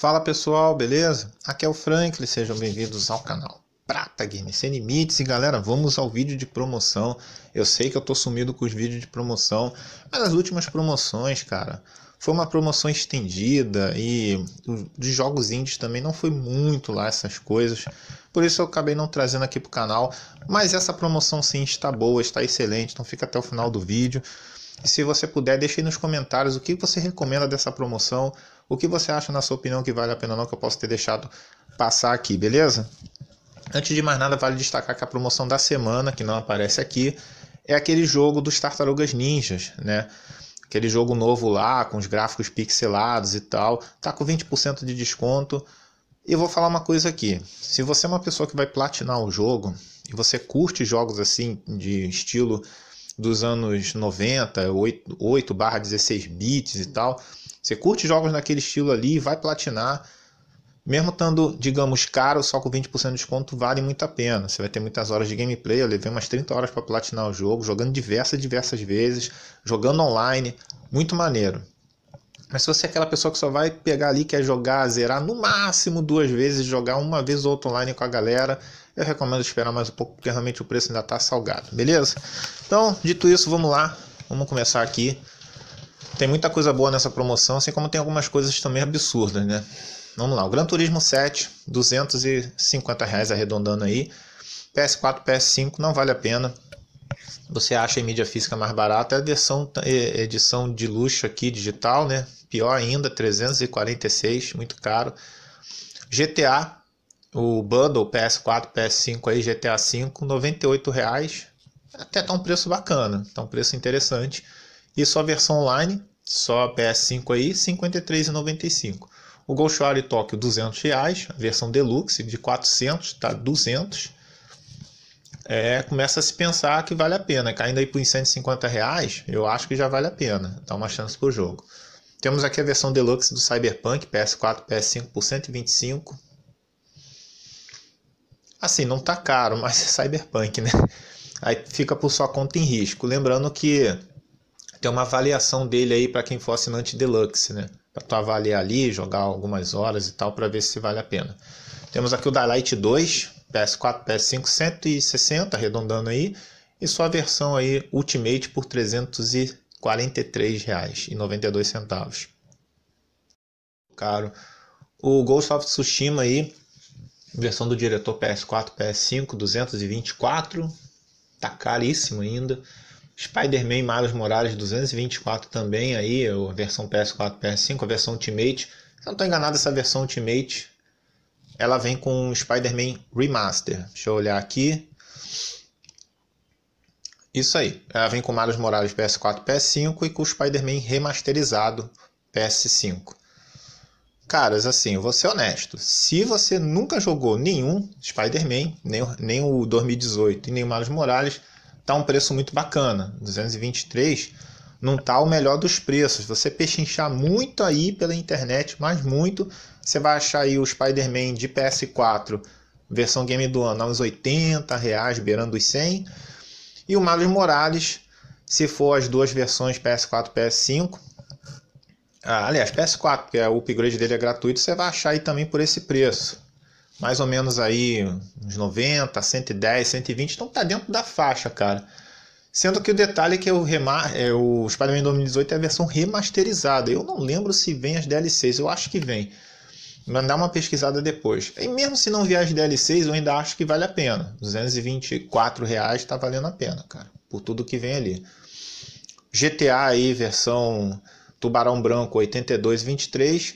Fala pessoal, beleza? Aqui é o Franklin, sejam bem-vindos ao canal Prata Game Sem Limites. E galera, vamos ao vídeo de promoção. Eu sei que eu tô sumido com os vídeos de promoção, mas as últimas promoções, cara, foi uma promoção estendida e de jogos indies também não foi muito lá essas coisas. Por isso eu acabei não trazendo aqui pro canal, mas essa promoção sim está boa, está excelente, então fica até o final do vídeo. E se você puder, deixe aí nos comentários o que você recomenda dessa promoção, o que você acha, na sua opinião, que vale a pena ou não, que eu posso ter deixado passar aqui, beleza? Antes de mais nada, vale destacar que a promoção da semana, que não aparece aqui, é aquele jogo dos Tartarugas Ninjas, né? Aquele jogo novo lá, com os gráficos pixelados e tal, tá com 20% de desconto. E vou falar uma coisa aqui: se você é uma pessoa que vai platinar o jogo e você curte jogos assim de estilo dos anos 90, 8, 16 bits e tal, você curte jogos naquele estilo ali, vai platinar. Mesmo estando, digamos, caro, só com 20% de desconto, vale muito a pena. Você vai ter muitas horas de gameplay. Eu levei umas 30 horas para platinar o jogo, jogando diversas diversas vezes, jogando online. Muito maneiro. Mas se você é aquela pessoa que só vai pegar ali, quer jogar, zerar no máximo duas vezes, jogar uma vez ou outra online com a galera, eu recomendo esperar mais um pouco, porque realmente o preço ainda está salgado, beleza? Então, dito isso, vamos lá, vamos começar aqui tem muita coisa boa nessa promoção, assim como tem algumas coisas também absurdas, né? Vamos lá, o Gran Turismo 7, 250 reais arredondando aí. PS4, PS5 não vale a pena. Você acha em mídia física mais barata. É a é, edição de luxo aqui digital, né? Pior ainda, 346, muito caro. GTA, o bundle PS4, PS5 aí, GTA V, 98 reais. Até tá um preço bacana, tá um preço interessante. E só a versão online, só a PS5 aí, R$ 53,95. O Golshare Tóquio, R$ 200, reais, a versão deluxe de 400, tá 200. É, começa a se pensar que vale a pena, caindo aí por 150 reais, eu acho que já vale a pena, dá tá uma chance pro jogo. Temos aqui a versão deluxe do Cyberpunk, PS4, PS5 por 125. Assim, não tá caro, mas é Cyberpunk, né? Aí fica por sua conta em risco. Lembrando que tem uma avaliação dele aí para quem for assinante deluxe, né? Para tu avaliar ali, jogar algumas horas e tal para ver se vale a pena. Temos aqui o Daylight 2, PS4, PS5, 160, arredondando aí, e sua versão aí Ultimate por R$ 343,92. Caro. O Ghost of Tsushima aí, versão do diretor PS4, PS5, 224, tá caríssimo ainda. Spider-Man Miles Morales 224 também aí, a versão PS4, PS5, a versão Ultimate. Se eu não estou enganado, essa versão Ultimate, ela vem com Spider-Man Remaster. Deixa eu olhar aqui. Isso aí. Ela vem com Miles Morales PS4, PS5 e com o Spider-Man remasterizado PS5. Caras, assim, eu vou ser honesto. Se você nunca jogou nenhum Spider-Man, nem, nem o 2018 e nem o Miles Morales, tá um preço muito bacana. 223 não tá o melhor dos preços. Você pechinchar muito aí pela internet, mas muito, você vai achar aí o Spider-Man de PS4, versão game do ano, a uns 80 reais, beirando os 100. E o Miles Morales, se for as duas versões PS4 PS5, ah, aliás, PS4, porque o upgrade dele é gratuito, você vai achar aí também por esse preço mais ou menos aí uns 90, 110, 120, então tá dentro da faixa, cara. Sendo que o detalhe é que o, remar, é, o Spider-Man 2018 é a versão remasterizada. Eu não lembro se vem as DLCs, eu acho que vem. Mandar uma pesquisada depois. E mesmo se não vier as DLCs, eu ainda acho que vale a pena. 224 reais tá valendo a pena, cara. Por tudo que vem ali. GTA aí, versão Tubarão Branco 8223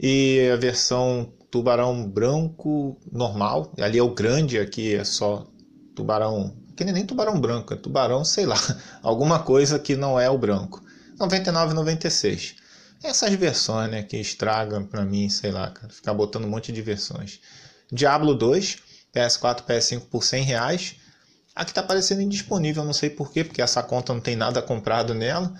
e a versão tubarão branco normal, ali é o grande, aqui é só tubarão, que nem tubarão branco, é tubarão, sei lá, alguma coisa que não é o branco. 99,96. Essas versões, né, que estragam para mim, sei lá, cara, ficar botando um monte de versões. Diablo 2, PS4, PS5 por 100 reais. Aqui tá parecendo indisponível, não sei porquê, porque essa conta não tem nada comprado nela.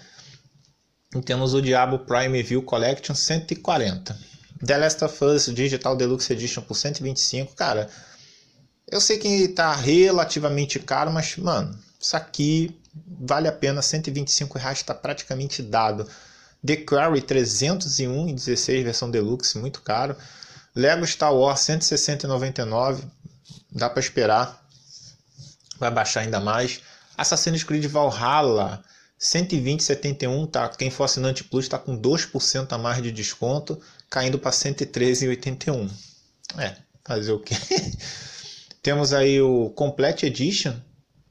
E temos o Diablo Prime View Collection 140. The Last of Us Digital Deluxe Edition por 125, cara. Eu sei que tá relativamente caro, mas, mano, isso aqui vale a pena. 125 reais tá praticamente dado. The Quarry 301 e 16, versão Deluxe, muito caro. Lego Star Wars 160,99, dá para esperar. Vai baixar ainda mais. Assassin's Creed Valhalla 120,71, tá? Quem for assinante Plus tá com 2% a mais de desconto caindo para 113,81. É, fazer o quê? Temos aí o Complete Edition,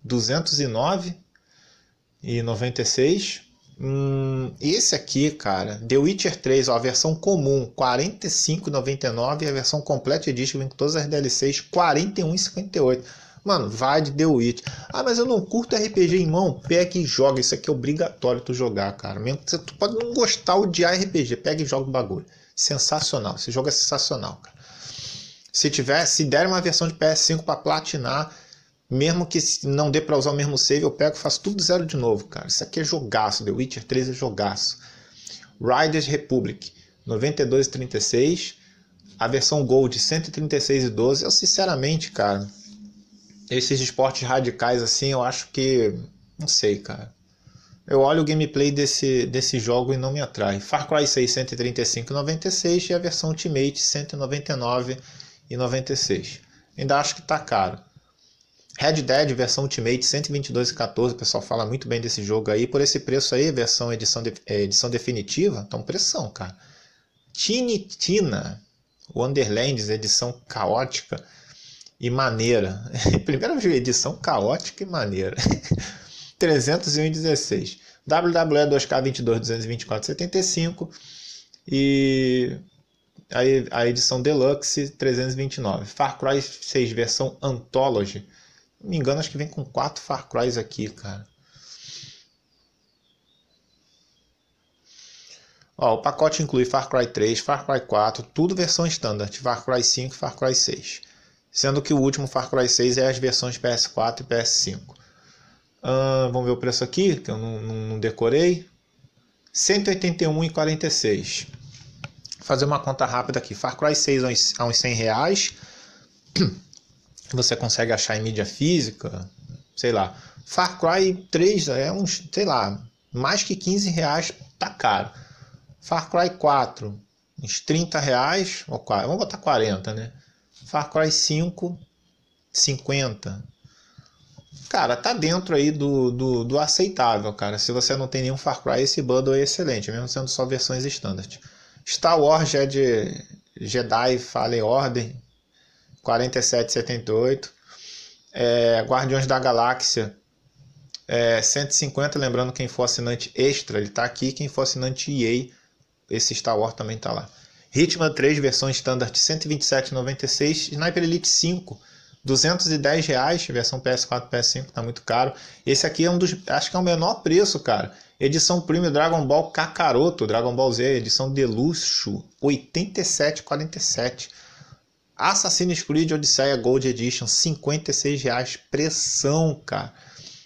209,96. Hum, esse aqui, cara, The Witcher 3, ó, a versão comum, 45,99 e a versão Complete Edition, vem com todas as DLCs, 41,58. Mano, vai de The Witcher. Ah, mas eu não curto RPG, em mão. Pega e joga. Isso aqui é obrigatório tu jogar, cara. Mesmo que você, tu pode não gostar, odiar RPG. Pega e joga o bagulho. Sensacional. Esse jogo é sensacional, cara. Se tiver, se der uma versão de PS5 para platinar, mesmo que não dê para usar o mesmo save, eu pego e faço tudo zero de novo, cara. Isso aqui é jogaço. The Witcher 3 é jogaço. Riders Republic, 92,36. A versão Gold, 136,12. Eu, sinceramente, cara, esses esportes radicais assim, eu acho que. Não sei, cara eu olho o gameplay desse, desse jogo e não me atrai. Far Cry 6 135,96 e a versão Ultimate 199,96. Ainda acho que tá caro. Red Dead versão Ultimate 122,14, o pessoal fala muito bem desse jogo aí. Por esse preço aí, versão edição, de, é, edição definitiva, Tão tá pressão, cara. Tina Wonderlands edição caótica e maneira. Primeira edição caótica e maneira. 316. WWE 2K22-224-75 e a, edição Deluxe 329. Far Cry 6 versão Anthology. Não me engano, acho que vem com quatro Far Crys aqui, cara. Ó, o pacote inclui Far Cry 3, Far Cry 4, tudo versão standard, Far Cry 5 e Far Cry 6. Sendo que o último Far Cry 6 é as versões PS4 e PS5. Uh, vamos ver o preço aqui, que eu não, não, não decorei. 181,46. Fazer uma conta rápida aqui. Far Cry 6 a uns 100 reais. Você consegue achar em mídia física. Sei lá. Far Cry 3 é uns, sei lá, mais que 15 reais tá caro. Far Cry 4, uns 30 reais. Ou, vamos botar 40, né? Far Cry 5, 50 cara, tá dentro aí do, do, do, aceitável, cara. Se você não tem nenhum Far Cry, esse bundle é excelente, mesmo sendo só versões standard. Star Wars Jedi, é Jedi Fallen Ordem 4778. É, Guardiões da Galáxia é, 150, lembrando quem for assinante extra, ele tá aqui. Quem for assinante EA, esse Star Wars também tá lá. Hitman 3, versão standard 127,96. Sniper Elite 5 210 reais, versão PS4, PS5, tá muito caro. Esse aqui é um dos, acho que é o menor preço, cara. Edição Premium Dragon Ball Kakaroto, Dragon Ball Z, edição de Deluxe, 87,47. Assassin's Creed Odisseia Gold Edition, 56 reais, pressão, cara.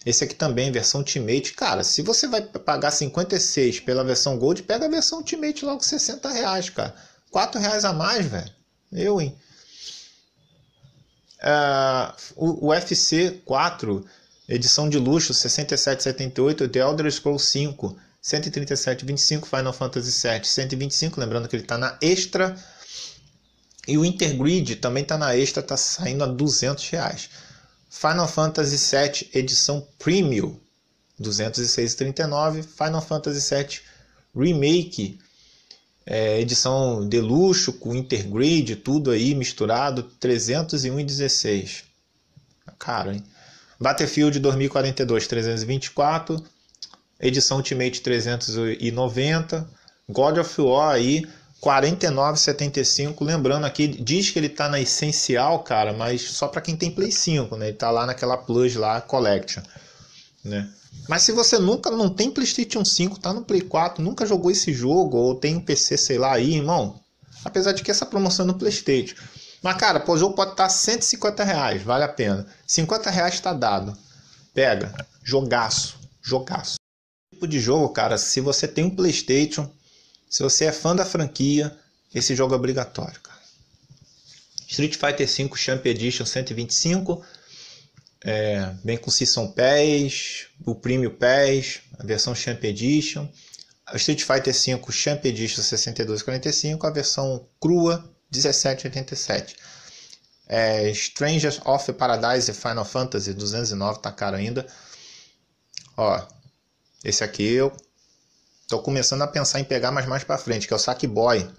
Esse aqui também, versão Ultimate. Cara, se você vai pagar 56 pela versão Gold, pega a versão Ultimate logo 60 reais, cara. 4 reais a mais, velho. Eu, hein? Uh, o, o FC 4, edição de luxo 6778, The Elder Scrolls 5, 137,25, Final Fantasy VII, 125, lembrando que ele está na extra. E o Intergrid também está na extra, está saindo a 200 reais. Final Fantasy VII, edição Premium, 206,39. Final Fantasy VII Remake, é, edição de luxo com intergrade, tudo aí misturado, 301,16. É caro, hein? Battlefield 2042, 324. Edição Ultimate 390. God of War aí, 49,75. Lembrando aqui, diz que ele tá na essencial, cara, mas só para quem tem Play 5, né? Ele tá lá naquela Plus lá, Collection né? Mas se você nunca não tem PlayStation 5, tá no Play 4, nunca jogou esse jogo ou tem um PC, sei lá, aí, irmão. Apesar de que essa promoção é no PlayStation. Mas cara, pô, o jogo pode estar tá 150 reais, vale a pena. 50 reais tá dado. Pega, jogaço, jogaço. Tipo de jogo, cara, se você tem um PlayStation, se você é fã da franquia, esse jogo é obrigatório, cara. Street Fighter V Champ Edition 125 é, bem com Season Pass, o Premium Pass, a versão Champ Edition, a Street Fighter V Champ Edition 6245, a versão crua 1787. É, Strangers of Paradise e Final Fantasy 209 tá caro ainda. Ó, esse aqui eu tô começando a pensar em pegar mais mais para frente, que é o Sackboy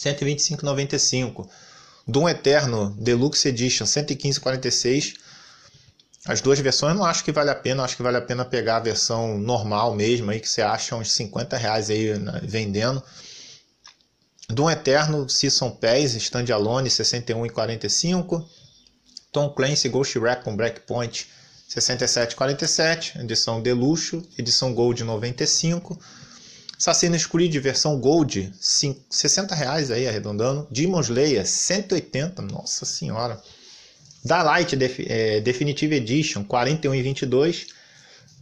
125,95. Doom Eterno Deluxe Edition 115,46 as duas versões eu não acho que vale a pena, acho que vale a pena pegar a versão normal mesmo aí, que você acha uns 50 reais aí né, vendendo. Doom Eterno, Season Pass, Standalone 61,45. Tom Clancy Ghost Recon Breakpoint 67,47. Edição Deluxe, edição Gold 95. Assassin's Creed versão Gold, 5, 60 reais aí arredondando. Demon Slayer, 180, nossa senhora. Da Light Def é, Definitive Edition 41 e 22,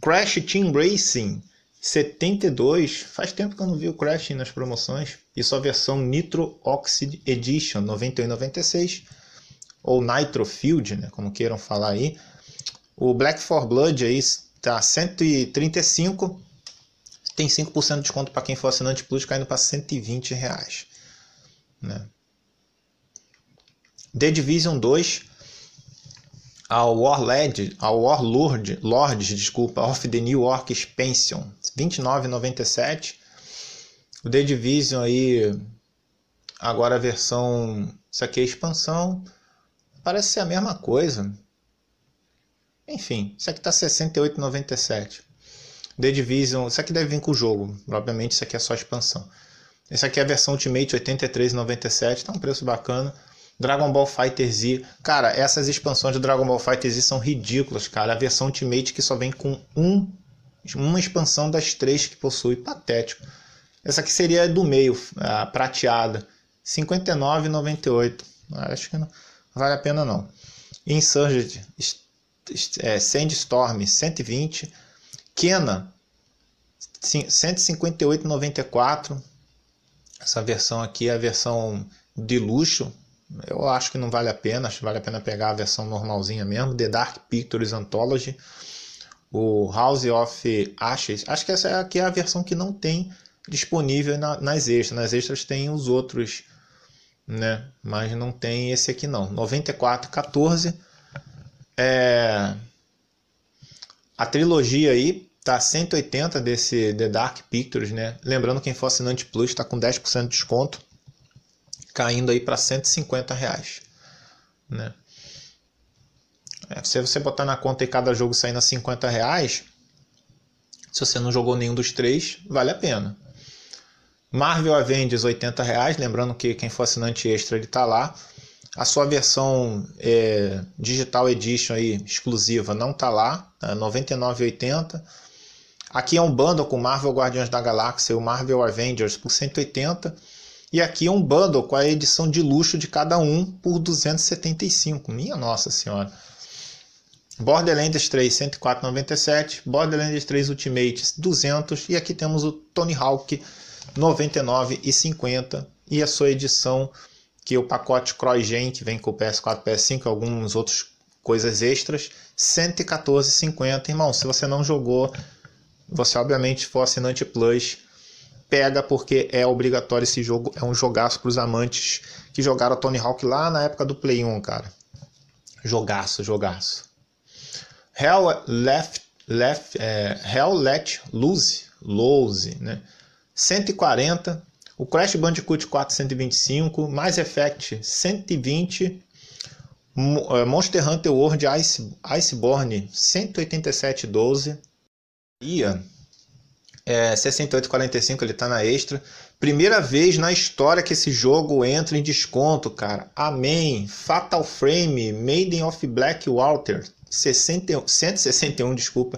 Crash Team Racing 72, faz tempo que eu não vi o Crash nas promoções, e sua versão Nitro Oxid Edition 91 e 96, ou Nitro Field, né, como queiram falar aí. O Black for Blood aí tá 135, tem 5% de desconto para quem for assinante Plus, caindo para 120 reais. Né? The Division 2 ao Warlord, ao Warlord Lords, desculpa, of the New York Expansion, 29,97. O The Division aí, agora a versão, isso aqui é expansão, parece ser a mesma coisa. Enfim, isso aqui tá 68,97. The Division, isso aqui deve vir com o jogo, obviamente isso aqui é só expansão. Esse aqui é a versão Ultimate 83,97, tá um preço bacana. Dragon Ball Fighter Z. Cara, essas expansões de Dragon Ball Fighter Z são ridículas, cara. A versão Ultimate que só vem com um, uma expansão das três que possui, patético. Essa aqui seria do meio, a prateada, 59,98. Ah, acho que não vale a pena não. Insurgent, é, Sandstorm, 120. Kena, 158,94. Essa versão aqui é a versão de luxo eu acho que não vale a pena, acho que vale a pena pegar a versão normalzinha mesmo, The Dark Pictures Anthology, o House of Ashes, acho que essa é aqui é a versão que não tem disponível na, nas extras, nas extras tem os outros, né, mas não tem esse aqui não, 9414, é... a trilogia aí tá 180 desse The Dark Pictures, né, lembrando quem for assinante Plus está com 10% de desconto, caindo aí para 150 reais, né? É, se você botar na conta e cada jogo saindo a 50 reais, se você não jogou nenhum dos três, vale a pena. Marvel Avengers 80 reais, lembrando que quem for assinante extra ele tá lá. A sua versão é, Digital Edition aí, exclusiva não tá lá, tá 99,80. Aqui é um bundle com Marvel Guardiões da Galáxia e o Marvel Avengers por 180 e aqui é um bundle com a edição de luxo de cada um por 275. Minha nossa senhora. Borderlands 3 104,97, Borderlands 3 Ultimate 200 e aqui temos o Tony Hawk 99,50 e a sua edição que é o pacote CrossGen que vem com o PS4, PS5 e algumas outras coisas extras, 114,50, irmão, se você não jogou, você obviamente for assinante Plus, pega porque é obrigatório esse jogo, é um jogaço para os amantes que jogaram Tony Hawk lá na época do Play 1, cara. Jogaço, jogaço. Hell Left, left é, Hell Let Lose, Lose, né? 140, o Crash Bandicoot 425, Mass Effect 120, é, Monster Hunter World Ice, Iceborne 187,12, Ia é, 68,45 ele tá na extra. Primeira vez na história que esse jogo entra em desconto, cara. Amém. Fatal Frame, Maiden of Black Walter, 60, 161, desculpa,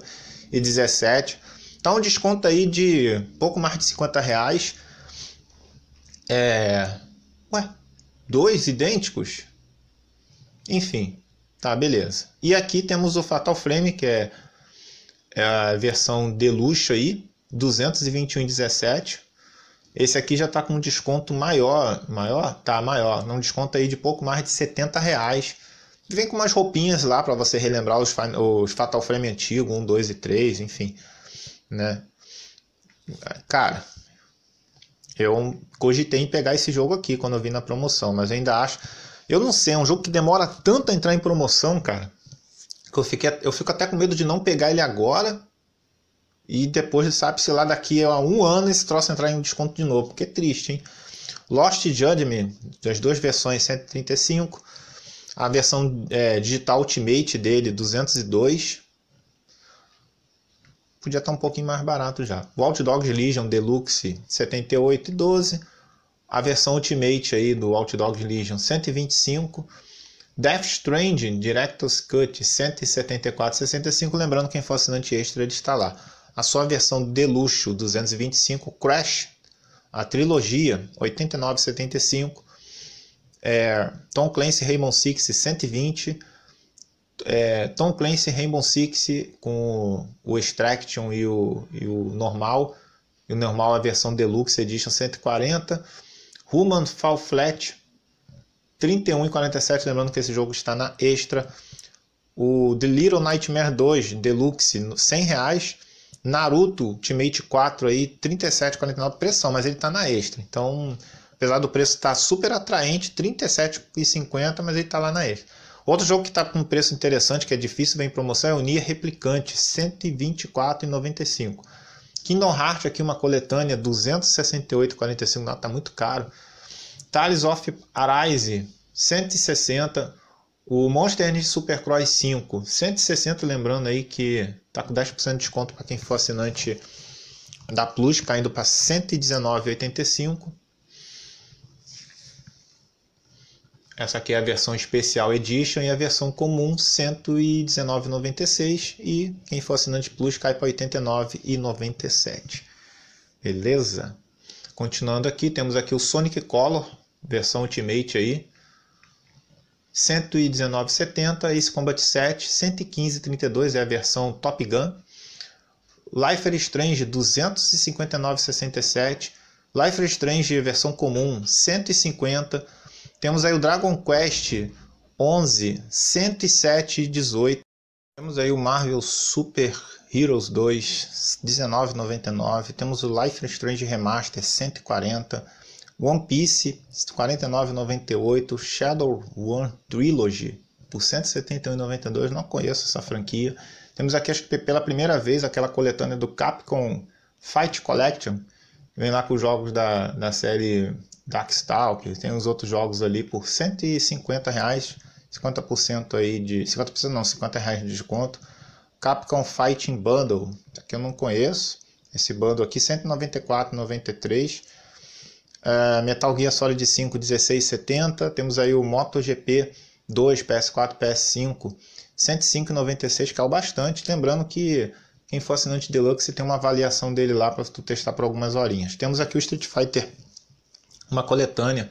e 17. Tá um desconto aí de pouco mais de 50 reais. É. Ué, dois idênticos? Enfim, tá, beleza. E aqui temos o Fatal Frame, que é, é a versão luxo aí, 221,17. Esse aqui já está com um desconto maior, maior, tá maior, um desconto aí de pouco mais de 70 reais. Vem com umas roupinhas lá para você relembrar os, os Fatal Frame antigo, 1, 2 e 3, enfim, né? Cara, eu cogitei em pegar esse jogo aqui quando eu vi na promoção, mas ainda acho. Eu não sei, é um jogo que demora tanto a entrar em promoção, cara, que eu, fiquei, eu fico até com medo de não pegar ele agora e depois, sabe-se lá, daqui a um ano esse troço entrar em desconto de novo, porque é triste, hein? Lost Judgment, as duas versões, 135. A versão é, digital Ultimate dele, 202. Podia estar um pouquinho mais barato já. O Out Dogs Legion Deluxe, 78,12. e A versão Ultimate aí do Out Dogs Legion, 125. Death Stranding Director's Cut, 174,65. Lembrando, quem for assinante extra, ele está lá a sua versão Deluxe 225 Crash, a trilogia 89-75, é, Tom Clancy Raymond Six 120, é, Tom Clancy Rainbow Six com o Extraction e o, e o normal, e o normal é a versão Deluxe Edition 140, Human Fall Flat 31,47, lembrando que esse jogo está na Extra, o The Little Nightmare 2 Deluxe 100 reais, Naruto Ultimate 4 aí, 37,49 pressão, mas ele tá na extra. Então, apesar do preço estar tá super atraente, 37,50, mas ele tá lá na extra. Outro jogo que está com um preço interessante, que é difícil bem promoção, é o Nier Replicante, 124,95. Kingdom Hearts aqui uma coletânea, 268,45, não tá muito caro. Tales of Arise, 160 o Monster Energy Supercross 5, 160, lembrando aí que tá com 10% de desconto para quem for assinante da Plus, caindo para 119,85. Essa aqui é a versão especial Edition e a versão comum 119,96 e quem for assinante Plus cai para 89,97. Beleza? Continuando aqui, temos aqui o Sonic Color, versão Ultimate aí, 119,70, Ace Combat 7, 115,32 é a versão Top Gun. Life is Strange 259,67, Life is Strange versão comum 150. Temos aí o Dragon Quest 11 107,18. Temos aí o Marvel Super Heroes 2 19,99. Temos o Life is Strange Remaster 140. One Piece 49,98, Shadow One Trilogy por 171,92, não conheço essa franquia. Temos aqui, acho que pela primeira vez, aquela coletânea do Capcom Fight Collection, vem lá com os jogos da, da série Darkstalker, tem os outros jogos ali por 150 reais, 50% aí de... 50% não, 50 reais de desconto. Capcom Fighting Bundle, que eu não conheço, esse bundle aqui, 194,93 Uh, Metal Gear Solid 5 1670, temos aí o MotoGP 2 PS4, PS5, 105,96, que é o bastante, lembrando que quem for assinante Deluxe tem uma avaliação dele lá para tu testar por algumas horinhas. Temos aqui o Street Fighter, uma coletânea,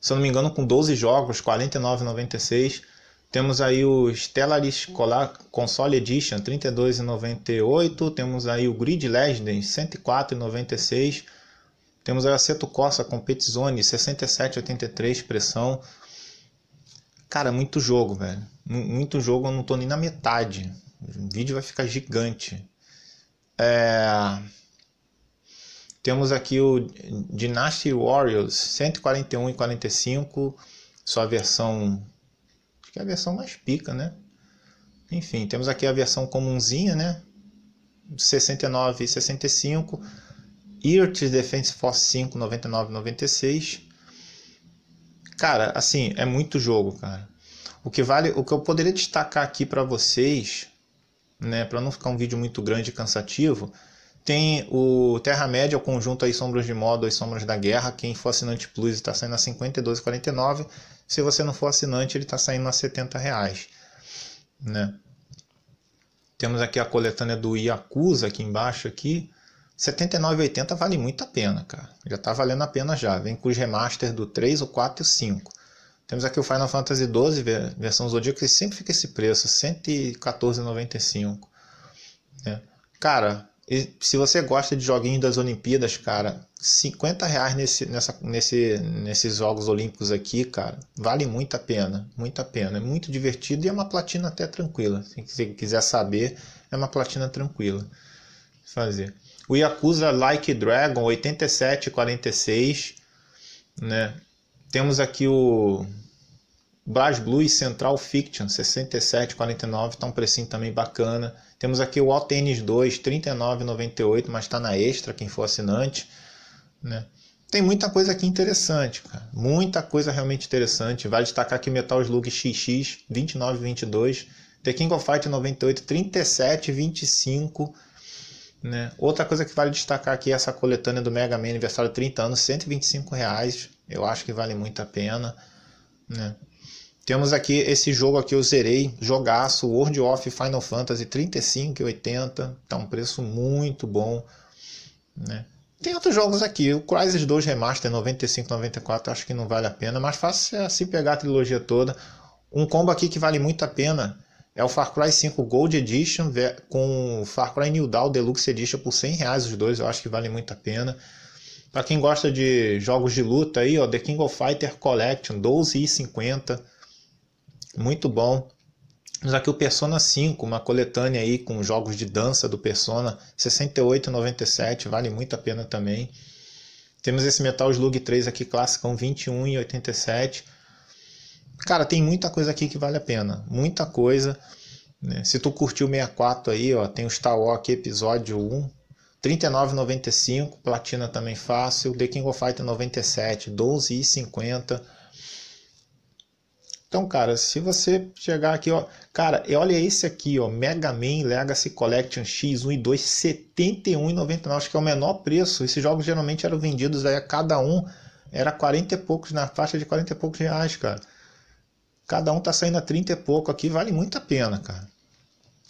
se eu não me engano com 12 jogos, 49,96. Temos aí o Stellaris Console Edition, 32,98. Temos aí o Grid Legends, 104,96. Temos a Aceto Corsa 67-83 pressão. Cara, muito jogo, velho. Muito jogo, eu não tô nem na metade. O vídeo vai ficar gigante. É... Temos aqui o Dynasty Warriors 141 e 45, sua versão. Acho que é a versão mais pica, né? Enfim, temos aqui a versão comunzinha, né? 69 e 65 Irt Defense Force 5 96 Cara, assim, é muito jogo, cara. O que vale, o que eu poderia destacar aqui para vocês, né, para não ficar um vídeo muito grande e cansativo, tem o Terra-média, o conjunto aí Sombras de Modo e Sombras da Guerra. Quem for assinante Plus está saindo a 52,49. Se você não for assinante, ele está saindo a 70 reais, né? Temos aqui a coletânea do Yakuza aqui embaixo aqui. 79,80 vale muito a pena, cara. Já tá valendo a pena já. Vem com os remaster do 3, o 4 e o 5. Temos aqui o Final Fantasy XII, versão Zodíaco, que sempre fica esse preço, 114,95. Né? Cara, se você gosta de joguinhos das Olimpíadas, cara, 50 reais nesse, nessa, nesse, nesses Jogos Olímpicos aqui, cara, vale muito a pena, muito a pena. É muito divertido e é uma platina até tranquila. Se você quiser saber, é uma platina tranquila fazer o Yakuza Like Dragon 8746, né? Temos aqui o Blas Blue Central Fiction 6749, tá um precinho também bacana. Temos aqui o Altenis 2 3998, mas tá na extra quem for assinante, né? Tem muita coisa aqui interessante, cara. Muita coisa realmente interessante. Vale destacar aqui Metal Slug XX 2922, The King of Fight 98 3725 né? Outra coisa que vale destacar aqui é essa coletânea do Mega Man aniversário 30 anos, 125 reais. Eu acho que vale muito a pena. Né? Temos aqui esse jogo aqui, eu zerei, jogaço, World of Final Fantasy 35 e 80, tá um preço muito bom, né? Tem outros jogos aqui, o Crysis 2 Remaster 95, 94, acho que não vale a pena, mas fácil é assim pegar a trilogia toda. Um combo aqui que vale muito a pena é o Far Cry 5 Gold Edition com Far Cry New Dawn Deluxe Edition por 100 reais os dois, eu acho que vale muito a pena. Para quem gosta de jogos de luta aí, ó, The King of Fighter Collection 12,50, muito bom. Temos aqui o Persona 5, uma coletânea aí com jogos de dança do Persona 68,97, vale muito a pena também. Temos esse Metal Slug 3 aqui, classicão 21,87 Cara, tem muita coisa aqui que vale a pena, muita coisa. Né? Se tu curtiu 64 aí, ó, tem o Star Wars episódio 1, 39,95, platina também fácil, The King of Fighters 97, 12,50. Então, cara, se você chegar aqui, ó, cara, e olha esse aqui, ó, Mega Man Legacy Collection X1 e 2, 71,99, acho que é o menor preço. Esses jogos geralmente eram vendidos aí a cada um era 40 e poucos na faixa de 40 e poucos reais, cara. Cada um tá saindo a 30 e pouco aqui, vale muito a pena, cara.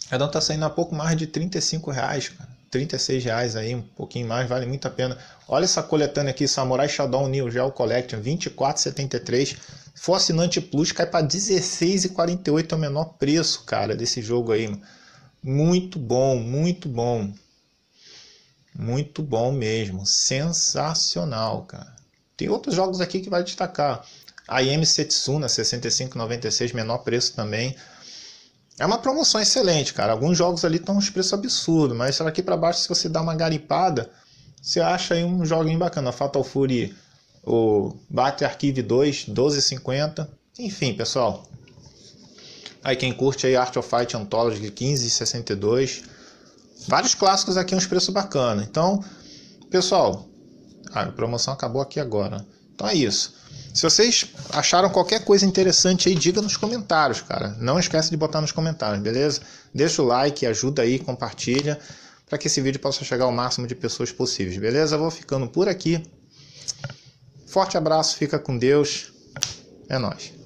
Cada um tá saindo a pouco mais de 35 reais, cara. 36 reais aí, um pouquinho mais, vale muito a pena. Olha essa coletânea aqui, Samurai Shadow New Gel Collection, 24,73. Se for assinante Plus, cai para 16,48 é o menor preço, cara, desse jogo aí. Muito bom, muito bom. Muito bom mesmo, sensacional, cara. Tem outros jogos aqui que vai destacar. A IM Setsuna 65,96, menor preço também. É uma promoção excelente, cara. Alguns jogos ali estão uns preços absurdos, mas aqui para baixo, se você dá uma garipada, você acha aí um joguinho bacana. Fatal Fury, o Battle Archive 2, 12,50. Enfim, pessoal. Aí quem curte aí Art of Fight Anthology 15,62. Vários clássicos aqui, uns preços bacanas. Então, pessoal, a promoção acabou aqui agora. Então é isso. Se vocês acharam qualquer coisa interessante aí, diga nos comentários, cara. Não esquece de botar nos comentários, beleza? Deixa o like, ajuda aí, compartilha, para que esse vídeo possa chegar ao máximo de pessoas possíveis, beleza? Vou ficando por aqui. Forte abraço, fica com Deus. É nóis.